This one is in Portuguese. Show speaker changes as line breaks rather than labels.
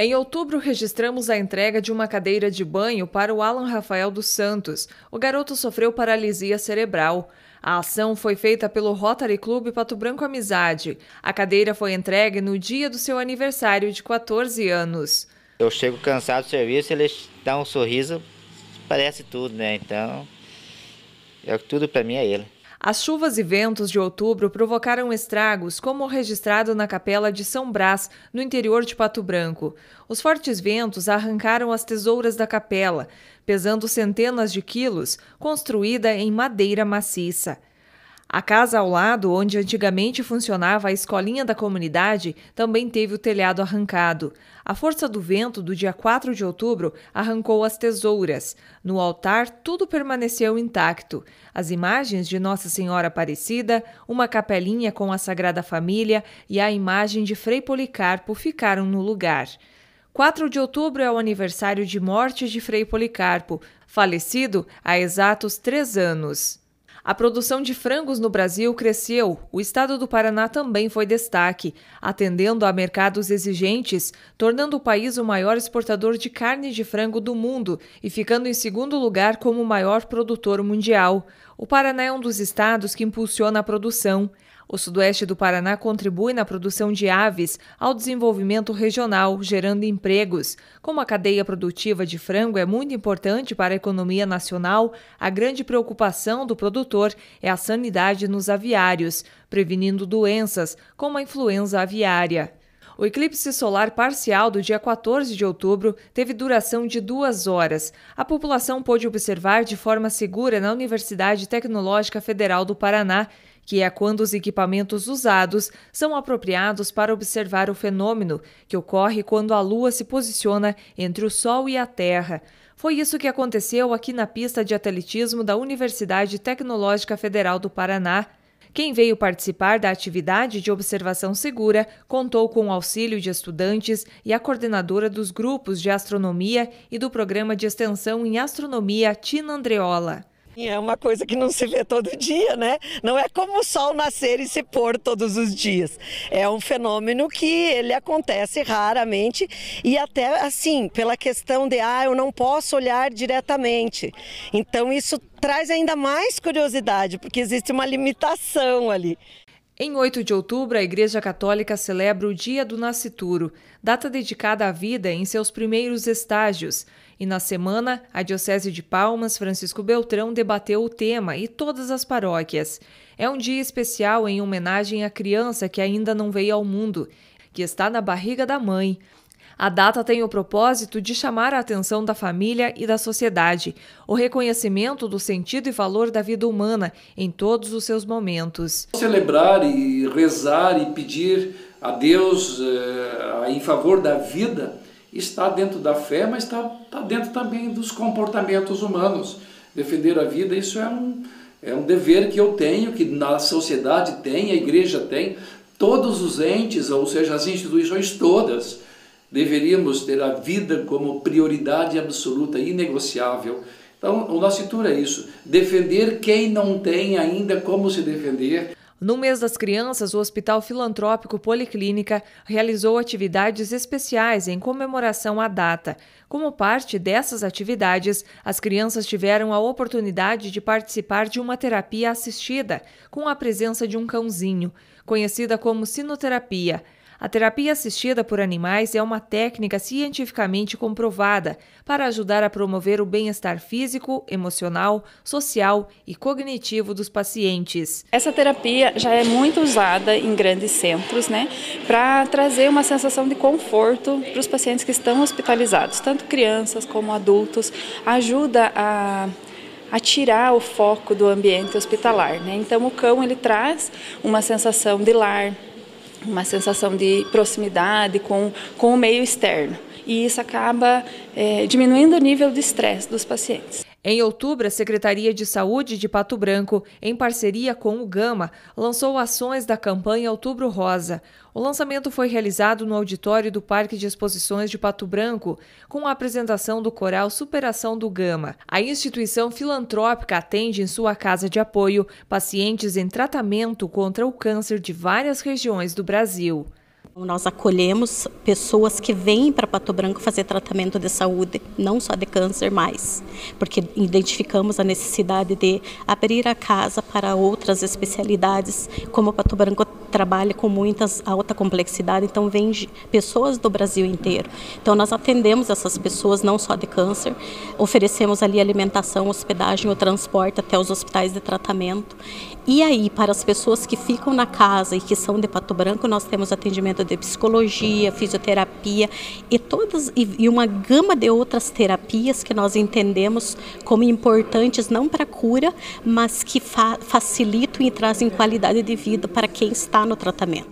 Em outubro, registramos a entrega de uma cadeira de banho para o Alan Rafael dos Santos. O garoto sofreu paralisia cerebral. A ação foi feita pelo Rotary Clube Pato Branco Amizade. A cadeira foi entregue no dia do seu aniversário de 14 anos. Eu chego cansado do serviço, eles dão um sorriso, parece tudo, né? Então, é tudo para mim é ele. As chuvas e ventos de outubro provocaram estragos, como o registrado na capela de São Brás, no interior de Pato Branco. Os fortes ventos arrancaram as tesouras da capela, pesando centenas de quilos, construída em madeira maciça. A casa ao lado, onde antigamente funcionava a escolinha da comunidade, também teve o telhado arrancado. A força do vento do dia 4 de outubro arrancou as tesouras. No altar, tudo permaneceu intacto. As imagens de Nossa Senhora Aparecida, uma capelinha com a Sagrada Família e a imagem de Frei Policarpo ficaram no lugar. 4 de outubro é o aniversário de morte de Frei Policarpo, falecido há exatos três anos. A produção de frangos no Brasil cresceu. O estado do Paraná também foi destaque, atendendo a mercados exigentes, tornando o país o maior exportador de carne de frango do mundo e ficando em segundo lugar como o maior produtor mundial. O Paraná é um dos estados que impulsiona a produção. O sudoeste do Paraná contribui na produção de aves ao desenvolvimento regional, gerando empregos. Como a cadeia produtiva de frango é muito importante para a economia nacional, a grande preocupação do produtor é a sanidade nos aviários, prevenindo doenças como a influenza aviária. O eclipse solar parcial do dia 14 de outubro teve duração de duas horas. A população pôde observar de forma segura na Universidade Tecnológica Federal do Paraná que é quando os equipamentos usados são apropriados para observar o fenômeno que ocorre quando a Lua se posiciona entre o Sol e a Terra. Foi isso que aconteceu aqui na pista de atletismo da Universidade Tecnológica Federal do Paraná, quem veio participar da atividade de observação segura contou com o auxílio de estudantes e a coordenadora dos grupos de astronomia e do programa de extensão em astronomia Tina Andreola. É uma coisa que não se vê todo dia, né? Não é como o sol nascer e se
pôr todos os dias. É um fenômeno que ele acontece raramente e até assim, pela questão de ah, eu não posso olhar diretamente.
Então isso traz ainda mais curiosidade, porque existe uma limitação ali. Em 8 de outubro, a Igreja Católica celebra o Dia do Nascituro, data dedicada à vida em seus primeiros estágios. E na semana, a Diocese de Palmas, Francisco Beltrão, debateu o tema e todas as paróquias. É um dia especial em homenagem à criança que ainda não veio ao mundo, que está na barriga da mãe. A data tem o propósito de chamar a atenção da família e da sociedade, o reconhecimento do sentido e valor da vida humana em todos os seus momentos. Celebrar e rezar e pedir a Deus eh, em favor da vida está dentro da fé, mas está, está dentro também dos comportamentos humanos. Defender a vida, isso é um, é um dever que eu tenho, que na sociedade tem, a igreja tem, todos os entes, ou seja, as instituições todas Deveríamos ter a vida como prioridade absoluta, inegociável. Então, o nosso tour é isso: defender quem não tem ainda como se defender. No mês das crianças, o Hospital Filantrópico Policlínica realizou atividades especiais em comemoração à data. Como parte dessas atividades, as crianças tiveram a oportunidade de participar de uma terapia assistida, com a presença de um cãozinho, conhecida como sinoterapia. A terapia assistida por animais é uma técnica cientificamente comprovada para ajudar a promover o bem-estar físico, emocional, social e cognitivo dos pacientes. Essa terapia já é muito usada em grandes centros, né, para trazer uma sensação de conforto para os pacientes que estão hospitalizados, tanto crianças como adultos. Ajuda a a tirar o foco do ambiente hospitalar. Né? Então o cão ele traz uma sensação de lar, uma sensação de proximidade com, com o meio externo. E isso acaba é, diminuindo o nível de estresse dos pacientes. Em outubro, a Secretaria de Saúde de Pato Branco, em parceria com o Gama, lançou ações da campanha Outubro Rosa. O lançamento foi realizado no auditório do Parque de Exposições de Pato Branco, com a apresentação do coral Superação do Gama. A instituição filantrópica atende em sua casa de apoio pacientes em tratamento contra o câncer de várias regiões do Brasil. Então, nós acolhemos pessoas que vêm para
Pato Branco fazer tratamento de saúde, não só de câncer mais, porque identificamos a necessidade de abrir a casa para outras especialidades, como Pato Branco trabalha com muitas alta complexidade, então vem pessoas do Brasil inteiro. Então nós atendemos essas pessoas não só de câncer, oferecemos ali alimentação, hospedagem, o transporte até os hospitais de tratamento e aí, para as pessoas que ficam na casa e que são de Pato Branco, nós temos atendimento de psicologia, fisioterapia e todas e uma gama de outras terapias que nós entendemos como importantes não para cura, mas que fa facilitam e trazem qualidade de vida para quem está no tratamento.